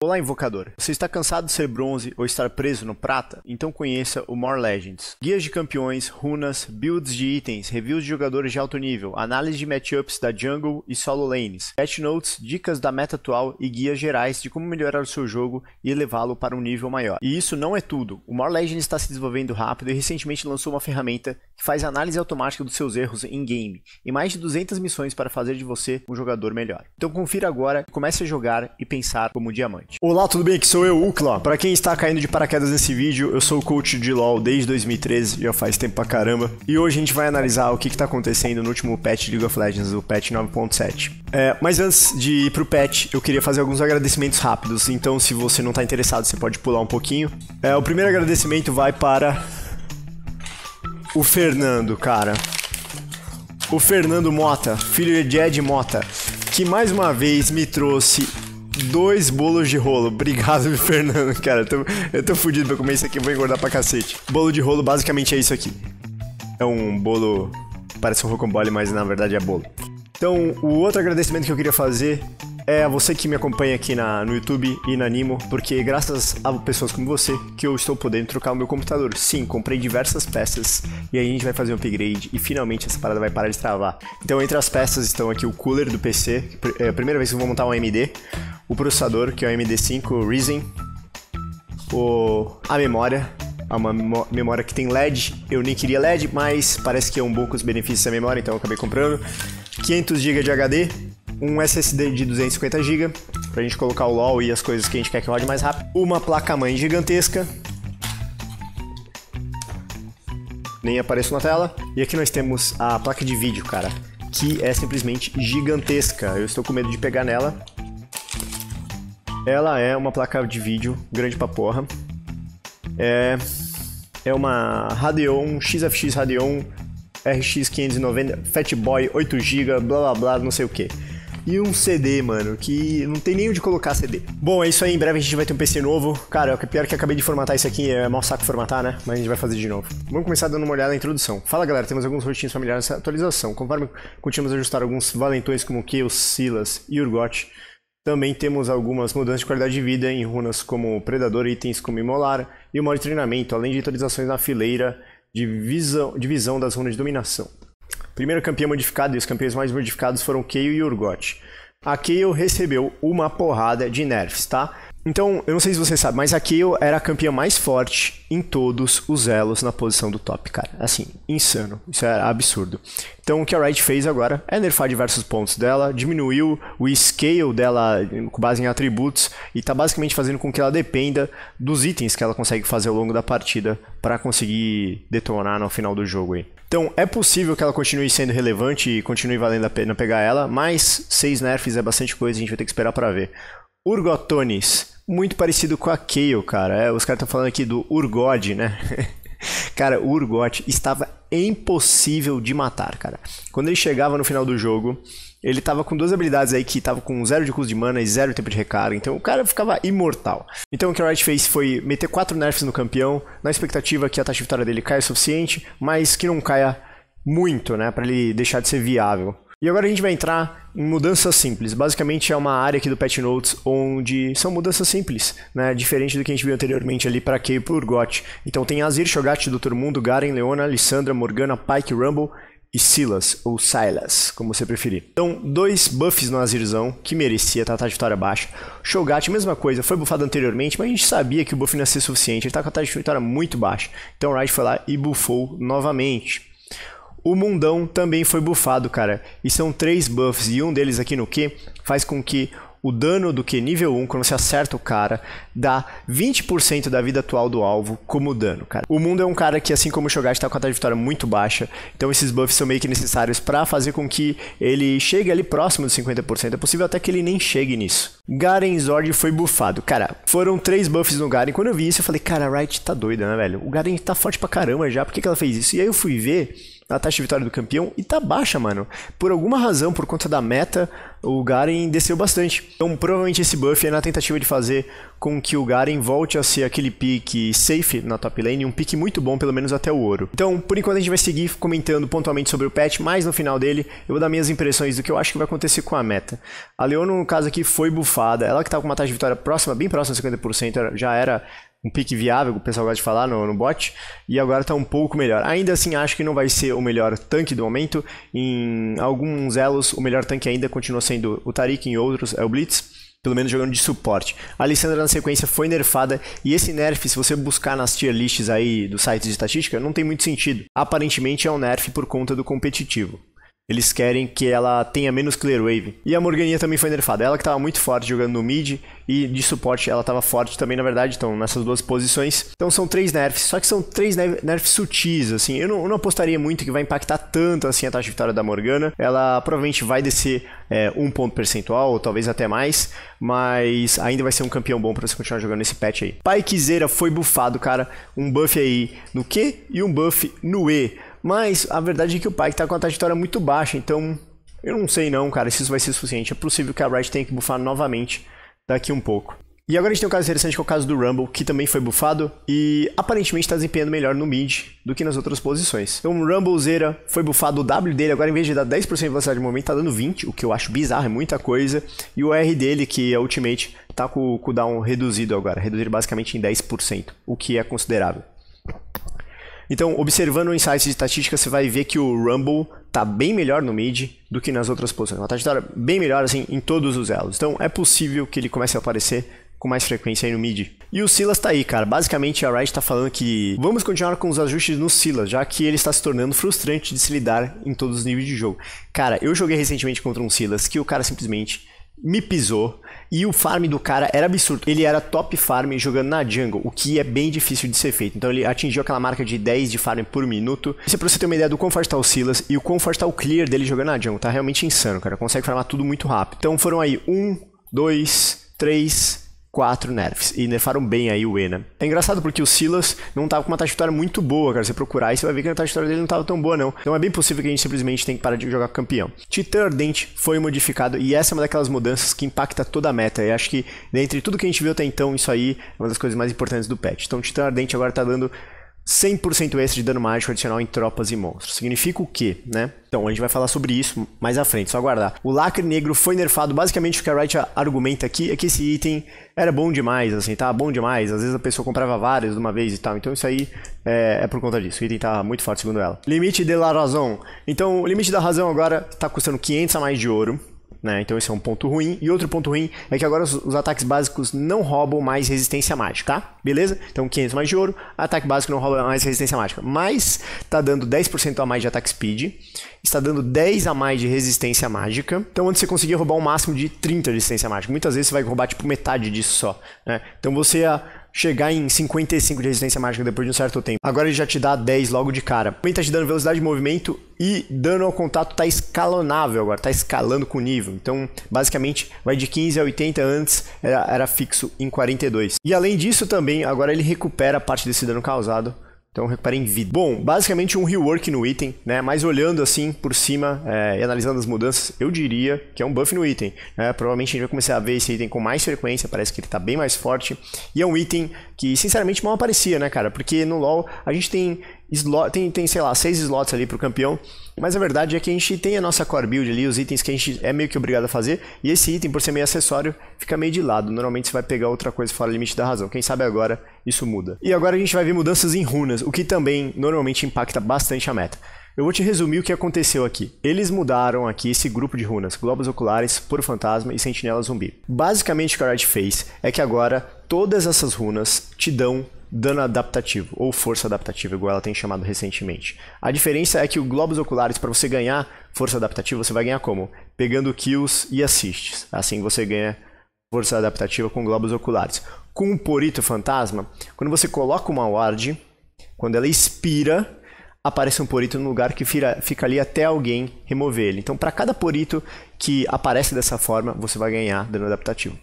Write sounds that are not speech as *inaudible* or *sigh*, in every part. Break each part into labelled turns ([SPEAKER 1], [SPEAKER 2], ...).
[SPEAKER 1] Olá, invocador. Você está cansado de ser bronze ou estar preso no prata? Então conheça o More Legends. Guias de campeões, runas, builds de itens, reviews de jogadores de alto nível, análise de matchups da jungle e solo lanes, patch notes, dicas da meta atual e guias gerais de como melhorar o seu jogo e elevá-lo para um nível maior. E isso não é tudo. O More Legends está se desenvolvendo rápido e recentemente lançou uma ferramenta que faz análise automática dos seus erros em game e mais de 200 missões para fazer de você um jogador melhor. Então confira agora, comece a jogar e pensar como um diamante. Olá, tudo bem? Aqui sou eu, Ucla. Para quem está caindo de paraquedas nesse vídeo, eu sou o coach de LoL desde 2013, já faz tempo pra caramba. E hoje a gente vai analisar o que está acontecendo no último patch de League of Legends, o patch 9.7. É, mas antes de ir pro patch, eu queria fazer alguns agradecimentos rápidos, então se você não está interessado, você pode pular um pouquinho. É, o primeiro agradecimento vai para o Fernando, cara. O Fernando Mota, filho de Ed Mota, que mais uma vez me trouxe dois bolos de rolo. Obrigado, *laughs* Fernando, cara. Eu tô, eu tô fudido pra comer isso aqui, vou engordar pra cacete. Bolo de rolo basicamente é isso aqui. É um bolo. Parece um rocambole, mas na verdade é bolo. Então, o outro agradecimento que eu queria fazer é a você que me acompanha aqui na, no YouTube e na Nimo, porque graças a pessoas como você que eu estou podendo trocar o meu computador. Sim, comprei diversas peças e aí a gente vai fazer um upgrade e finalmente essa parada vai parar de travar. Então, entre as peças estão aqui o cooler do PC, é a primeira vez que eu vou montar um AMD, o processador, que é o MD5 Ryzen, o, a memória, é uma memória que tem LED, eu nem queria LED, mas parece que é um bom os benefícios da memória, então eu acabei comprando. 500 GB de HD, um SSD de 250 GB, pra gente colocar o LoL e as coisas que a gente quer que rode mais rápido. Uma placa-mãe gigantesca, nem apareço na tela. E aqui nós temos a placa de vídeo, cara, que é simplesmente gigantesca. Eu estou com medo de pegar nela, ela é uma placa de vídeo grande pra porra. É, é uma Radeon, XFX Radeon RX 590, Fatboy 8GB, blá blá blá, não sei o que. E um CD, mano, que não tem nem onde colocar CD. Bom, é isso aí, em breve a gente vai ter um PC novo. Cara, o pior é que eu acabei de formatar isso aqui, é mau saco formatar, né? Mas a gente vai fazer de novo. Vamos começar dando uma olhada na introdução. Fala galera, temos alguns rostinhos familiares nessa atualização. Conforme continuamos a ajustar alguns valentões como o Chaos, Silas e Urgot, também temos algumas mudanças de qualidade de vida em runas como Predador, itens como Imolar e o modo de treinamento, além de atualizações na fileira de visão, de visão das runas de dominação. Primeiro campeão modificado e os campeões mais modificados foram Keio e Urgot. A Keio recebeu uma porrada de nerfs, tá? Então, eu não sei se você sabe, mas a Kayle era a campeã mais forte em todos os elos na posição do top, cara. Assim, insano. Isso é absurdo. Então, o que a Riot fez agora é nerfar diversos pontos dela, diminuiu o scale dela com base em atributos e tá basicamente fazendo com que ela dependa dos itens que ela consegue fazer ao longo da partida para conseguir detonar no final do jogo aí. Então, é possível que ela continue sendo relevante e continue valendo a pena pegar ela, mas seis nerfs é bastante coisa e a gente vai ter que esperar para ver. Urgotones. Muito parecido com a Kale, cara. É, os caras estão falando aqui do Urgod, né? *laughs* cara, o Urgot estava impossível de matar, cara. Quando ele chegava no final do jogo, ele tava com duas habilidades aí que tava com zero de custo de mana e zero tempo de recarga, então o cara ficava imortal. Então o que a Riot fez foi meter quatro nerfs no campeão, na expectativa que a taxa de vitória dele caia o suficiente, mas que não caia muito, né, para ele deixar de ser viável. E agora a gente vai entrar em mudanças simples. Basicamente é uma área aqui do Patch Notes onde são mudanças simples, né? Diferente do que a gente viu anteriormente ali para Kay e por Urgot. Então tem Azir, Shogat, Dr. Mundo, Garen, Leona, Alissandra, Morgana, Pike, Rumble e Silas, ou Silas, como você preferir. Então, dois buffs no Azirzão, que merecia, tá, tá de vitória baixa. Shogat, mesma coisa, foi buffado anteriormente, mas a gente sabia que o buff não ia ser suficiente, ele tá com a taxa de vitória muito baixa. Então o Riot foi lá e buffou novamente. O mundão também foi buffado, cara. E são três buffs, e um deles aqui no Q faz com que o dano do Q nível 1, quando você acerta o cara, dá 20% da vida atual do alvo como dano, cara. O mundo é um cara que, assim como o Shogat, está com a trajetória muito baixa, então esses buffs são meio que necessários para fazer com que ele chegue ali próximo dos 50%. É possível até que ele nem chegue nisso. Garen Zord foi bufado. Cara, foram três buffs no Garen. Quando eu vi isso, eu falei, cara, a Riot tá doida, né, velho? O Garen tá forte pra caramba já, por que, que ela fez isso? E aí eu fui ver a taxa de vitória do campeão e tá baixa, mano. Por alguma razão, por conta da meta, o Garen desceu bastante. Então, provavelmente esse buff é na tentativa de fazer com que o Garen volte a ser aquele pick safe na top lane, um pick muito bom, pelo menos até o ouro. Então, por enquanto a gente vai seguir comentando pontualmente sobre o patch, mas no final dele eu vou dar minhas impressões do que eu acho que vai acontecer com a meta. A Leona, no caso aqui, foi bufada, ela que tá com uma taxa de vitória próxima, bem próxima a 50%, já era um pique viável, o pessoal gosta de falar no, no bot, e agora está um pouco melhor. Ainda assim, acho que não vai ser o melhor tanque do momento. Em alguns elos, o melhor tanque ainda continua sendo o Tarik, em outros é o Blitz pelo menos jogando de suporte. A Alessandra na sequência foi nerfada e esse nerf, se você buscar nas tier lists aí do site de estatística, não tem muito sentido. Aparentemente é um nerf por conta do competitivo. Eles querem que ela tenha menos clear wave. E a Morgania também foi nerfada. Ela que estava muito forte jogando no mid e de suporte ela estava forte também, na verdade, então nessas duas posições. Então são três nerfs, só que são três nerfs sutis, assim. Eu não, eu não apostaria muito que vai impactar tanto assim a taxa de vitória da Morgana. Ela provavelmente vai descer é, um ponto percentual, ou talvez até mais, mas ainda vai ser um campeão bom para você continuar jogando esse patch aí. Pikezeira foi bufado, cara. Um buff aí no Q e um buff no E. Mas a verdade é que o Pike tá com a trajetória muito baixa, então eu não sei não, cara, se isso vai ser suficiente. É possível que a Wright tenha que bufar novamente daqui um pouco. E agora a gente tem um caso interessante que é o caso do Rumble, que também foi bufado e aparentemente está desempenhando melhor no mid do que nas outras posições. Então o Zera foi bufado, o W dele agora em vez de dar 10% de velocidade de movimento está dando 20, o que eu acho bizarro, é muita coisa. E o R dele, que é ultimate, está com o cooldown reduzido agora, reduzido basicamente em 10%, o que é considerável. Então, observando o insight de estatística, você vai ver que o Rumble tá bem melhor no mid do que nas outras posições. É uma trajetória bem melhor assim em todos os elos. Então, é possível que ele comece a aparecer com mais frequência aí no mid. E o Silas tá aí, cara. Basicamente a Riot tá falando que vamos continuar com os ajustes no Silas, já que ele está se tornando frustrante de se lidar em todos os níveis de jogo. Cara, eu joguei recentemente contra um Silas que o cara simplesmente me pisou. E o farm do cara era absurdo. Ele era top farm jogando na jungle, o que é bem difícil de ser feito. Então ele atingiu aquela marca de 10 de farm por minuto. Isso é pra você ter uma ideia do quão forte tá o Silas e o quão forte tá o clear dele jogando na jungle. Tá realmente insano, cara. Consegue farmar tudo muito rápido. Então foram aí 1, 2, 3, quatro nerfs. E nerfaram bem aí o E, né? É engraçado porque o Silas não tava com uma trajetória muito boa, cara. Você procurar e você vai ver que a trajetória dele não tava tão boa, não. Então é bem possível que a gente simplesmente tenha que parar de jogar campeão. Titã Ardente foi modificado e essa é uma daquelas mudanças que impacta toda a meta. E acho que, dentre né, tudo que a gente viu até então, isso aí é uma das coisas mais importantes do patch. Então Titã Ardente agora tá dando 100% extra de dano mágico adicional em tropas e monstros. Significa o quê, né? Então, a gente vai falar sobre isso mais à frente, só aguardar. O Lacre Negro foi nerfado, basicamente o que a Wright argumenta aqui é que esse item era bom demais, assim, tá bom demais. Às vezes a pessoa comprava várias de uma vez e tal, então isso aí é, é por conta disso. O item tá muito forte, segundo ela. Limite de la razão. Então, o limite da razão agora tá custando 500 a mais de ouro. Né? Então esse é um ponto ruim. E outro ponto ruim é que agora os, os, ataques básicos não roubam mais resistência mágica, tá? Beleza? Então 500 mais de ouro, ataque básico não rouba mais resistência mágica. Mas tá dando 10% a mais de ataque speed, está dando 10 a mais de resistência mágica. Então antes você conseguir roubar um máximo de 30 de resistência mágica. Muitas vezes você vai roubar tipo metade disso só, né? Então você chegar em 55 de resistência mágica depois de um certo tempo. Agora ele já te dá 10 logo de cara. Aumenta tá te dando velocidade de movimento e dano ao contato tá escalonável agora, tá escalando com nível. Então, basicamente, vai de 15 a 80 antes, era, era fixo em 42. E além disso também, agora ele recupera parte desse dano causado então recupera em vida. Bom, basicamente um rework no item, né? Mas olhando assim por cima é, e analisando as mudanças, eu diria que é um buff no item. Né? Provavelmente a gente vai começar a ver esse item com mais frequência, parece que ele está bem mais forte. E é um item que sinceramente mal aparecia, né, cara? Porque no LoL a gente tem slot, tem, tem, sei lá, seis slots ali pro campeão. Mas a verdade é que a gente tem a nossa core build ali, os itens que a gente é meio que obrigado a fazer. E esse item, por ser meio acessório, fica meio de lado. Normalmente você vai pegar outra coisa fora do limite da razão. Quem sabe agora isso muda. E agora a gente vai ver mudanças em runas, o que também normalmente impacta bastante a meta. Eu vou te resumir o que aconteceu aqui. Eles mudaram aqui esse grupo de runas, Globos Oculares, Puro Fantasma e Sentinela Zumbi. Basicamente o que a Riot fez é que agora todas essas runas te dão dano adaptativo, ou força adaptativa, igual ela tem chamado recentemente. A diferença é que o Globos Oculares, para você ganhar força adaptativa, você vai ganhar como? Pegando kills e assists. Assim você ganha força adaptativa com Globos Oculares. Com o Porito Fantasma, quando você coloca uma ward, quando ela expira, aparece um porito no lugar que fica, fica ali até alguém remover ele. Então, para cada porito que aparece dessa forma, você vai ganhar dano adaptativo.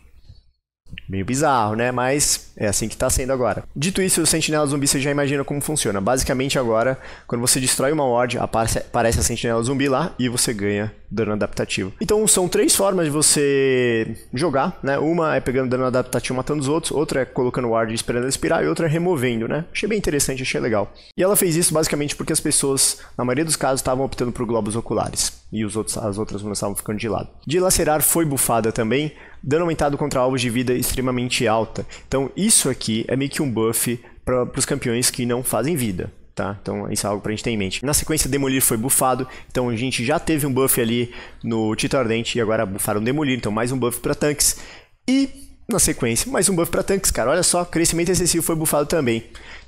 [SPEAKER 1] Meio bizarro, né? Mas é assim que tá sendo agora. Dito isso, o sentinela zumbi você já imagina como funciona. Basicamente agora, quando você destrói uma ward, aparece, aparece a sentinela zumbi lá e você ganha dano adaptativo. Então são três formas de você jogar, né? Uma é pegando dano adaptativo matando os outros, outra é colocando ward esperando expirar e outra é removendo, né? Achei bem interessante, achei legal. E ela fez isso basicamente porque as pessoas, na maioria dos casos, estavam optando por globos oculares e outros, as outras runas estavam ficando de lado. Dilacerar foi bufada também, dano aumentado contra alvos de vida extremamente alta. Então isso aqui é meio que um buff para os campeões que não fazem vida. Tá? Então isso é algo pra gente ter em mente. Na sequência, Demolir foi bufado, então a gente já teve um buff ali no Tito Ardente e agora bufaram Demolir, então mais um buff para tanques. E na sequência, mais um buff para tanques, cara. Olha só, crescimento excessivo foi bufado também.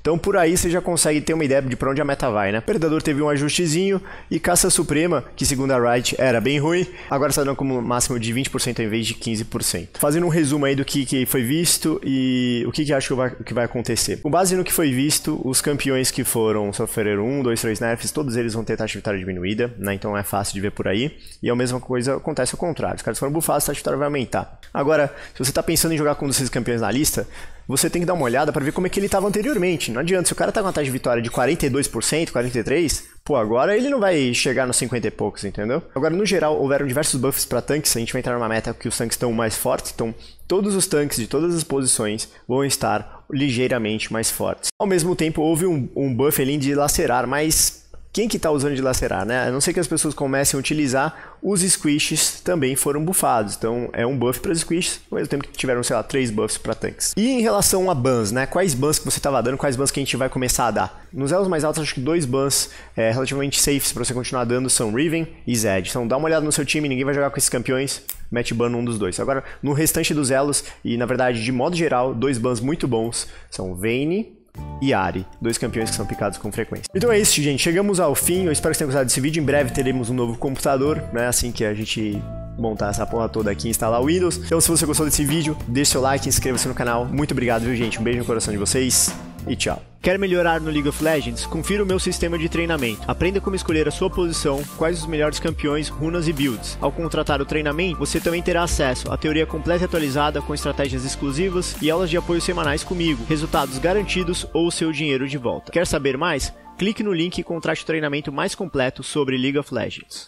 [SPEAKER 1] Então por aí você já consegue ter uma ideia de para onde a meta vai, né? Predador teve um ajustezinho e Caça Suprema, que segundo a Riot era bem ruim, agora está dando como máximo de 20% em vez de 15%. Fazendo um resumo aí do que, que foi visto e o que, que acho que vai, que vai acontecer. Com base no que foi visto, os campeões que foram sofrer 1, 2, 3 nerfs, todos eles vão ter taxa de vitória diminuída, né? Então é fácil de ver por aí. E a mesma coisa acontece ao contrário. Os caras foram bufados, a taxa de vitória vai aumentar. Agora, se você está pensando em jogar com um desses campeões na lista, você tem que dar uma olhada para ver como é que ele estava anteriormente. Não adianta, se o cara tá com uma taxa de vitória de 42%, 43%, pô, agora ele não vai chegar nos 50 e poucos, entendeu? Agora, no geral, houveram diversos buffs para tanques, a gente vai entrar numa meta que os tanques estão mais fortes, então todos os tanques de todas as posições vão estar ligeiramente mais fortes. Ao mesmo tempo, houve um, um buff ali de lacerar mais quem que está usando de lacerar, né? A não ser que as pessoas comecem a utilizar, os squishes também foram buffados. Então é um buff para os squishes, ao mesmo tempo que tiveram, sei lá, três buffs para tanques. E em relação a bans, né? Quais bans que você estava dando, quais bans que a gente vai começar a dar? Nos elos mais altos, acho que dois bans é, relativamente safes para você continuar dando são Riven e Zed. Então dá uma olhada no seu time, ninguém vai jogar com esses campeões, mete ban um dos dois. Agora, no restante dos elos, e na verdade, de modo geral, dois bans muito bons são Vayne e Ari, dois campeões que são picados com frequência. Então é isso, gente. Chegamos ao fim. Eu espero que tenham gostado desse vídeo. Em breve teremos um novo computador, né? Assim que a gente montar essa porra toda aqui e instalar o Windows. Então, se você gostou desse vídeo, deixe seu like, inscreva-se no canal. Muito obrigado, viu, gente? Um beijo no coração de vocês e tchau. Quer melhorar no League of Legends? Confira o meu sistema de treinamento. Aprenda como escolher a sua posição, quais os melhores campeões, runas e builds. Ao contratar o treinamento, você também terá acesso à teoria completa e atualizada com estratégias exclusivas e aulas de apoio semanais comigo, resultados garantidos ou seu dinheiro de volta. Quer saber mais? Clique no link e contrate o treinamento mais completo sobre League of Legends.